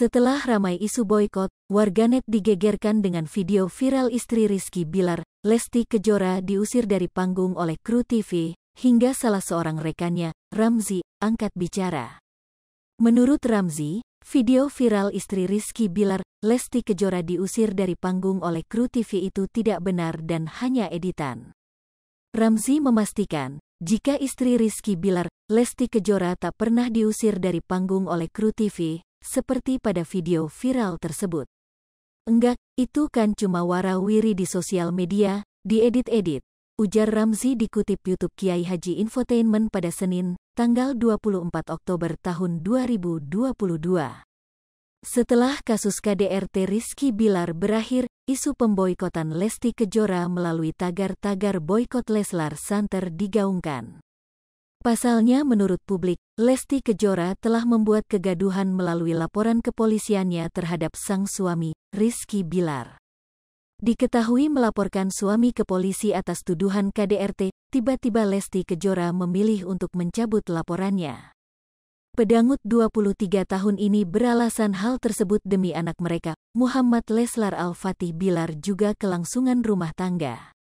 Setelah ramai isu boykot, warganet digegerkan dengan video viral istri Rizky Bilar, Lesti Kejora diusir dari panggung oleh kru TV, hingga salah seorang rekannya, Ramzi, angkat bicara. Menurut Ramzi, video viral istri Rizky Bilar, Lesti Kejora diusir dari panggung oleh kru TV itu tidak benar dan hanya editan. Ramzi memastikan, jika istri Rizky Bilar, Lesti Kejora tak pernah diusir dari panggung oleh kru TV, seperti pada video viral tersebut. Enggak, itu kan cuma warawiri di sosial media, diedit-edit. Ujar Ramzi dikutip YouTube Kiai Haji Infotainment pada Senin, tanggal 24 Oktober tahun 2022. Setelah kasus KDRT Rizky Bilar berakhir, isu pemboikotan Lesti Kejora melalui tagar-tagar boikot Leslar Santer digaungkan. Pasalnya menurut publik, Lesti Kejora telah membuat kegaduhan melalui laporan kepolisiannya terhadap sang suami, Rizky Bilar. Diketahui melaporkan suami ke polisi atas tuduhan KDRT, tiba-tiba Lesti Kejora memilih untuk mencabut laporannya. Pedangut 23 tahun ini beralasan hal tersebut demi anak mereka, Muhammad Leslar Al-Fatih Bilar juga kelangsungan rumah tangga.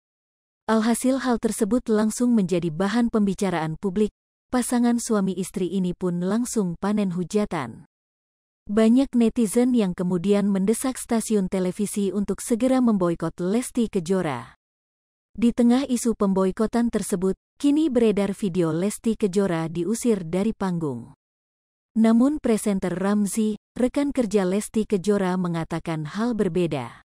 Alhasil hal tersebut langsung menjadi bahan pembicaraan publik, pasangan suami istri ini pun langsung panen hujatan. Banyak netizen yang kemudian mendesak stasiun televisi untuk segera memboikot Lesti Kejora. Di tengah isu pemboikotan tersebut, kini beredar video Lesti Kejora diusir dari panggung. Namun presenter Ramzi, rekan kerja Lesti Kejora mengatakan hal berbeda.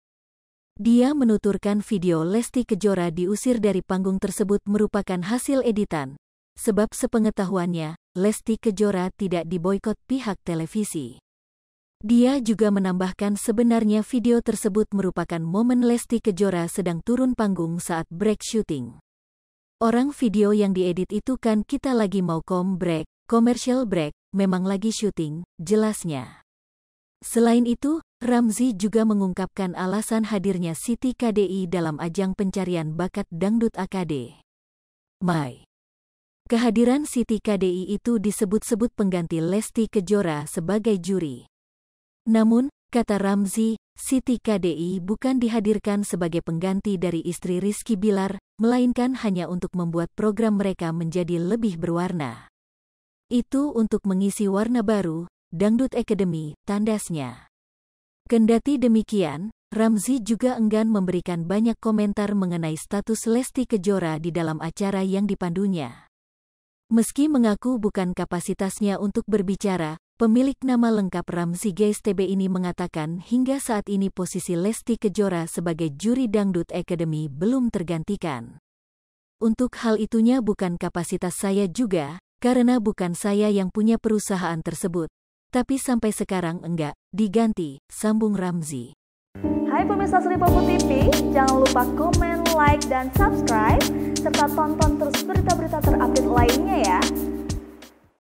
Dia menuturkan video Lesti Kejora diusir dari panggung tersebut merupakan hasil editan. Sebab sepengetahuannya, Lesti Kejora tidak diboykot pihak televisi. Dia juga menambahkan sebenarnya video tersebut merupakan momen Lesti Kejora sedang turun panggung saat break shooting. Orang video yang diedit itu kan kita lagi mau kom break, commercial break, memang lagi syuting, jelasnya. Selain itu, Ramzi juga mengungkapkan alasan hadirnya Siti KDI dalam ajang pencarian bakat dangdut AKD. Mai. Kehadiran Siti KDI itu disebut-sebut pengganti Lesti Kejora sebagai juri. Namun, kata Ramzi, Siti KDI bukan dihadirkan sebagai pengganti dari istri Rizky Bilar, melainkan hanya untuk membuat program mereka menjadi lebih berwarna. Itu untuk mengisi warna baru, Dangdut Academy, tandasnya. Kendati demikian, Ramzi juga enggan memberikan banyak komentar mengenai status Lesti Kejora di dalam acara yang dipandunya. Meski mengaku bukan kapasitasnya untuk berbicara, pemilik nama lengkap Ramzi GSTB ini mengatakan hingga saat ini posisi Lesti Kejora sebagai juri Dangdut Academy belum tergantikan. Untuk hal itunya bukan kapasitas saya juga, karena bukan saya yang punya perusahaan tersebut, tapi sampai sekarang enggak, diganti, sambung Ramzi. Hai pemirsa Sri Popo TV, jangan lupa komen, like, dan subscribe, serta tonton terus berita-berita terupdate lainnya ya.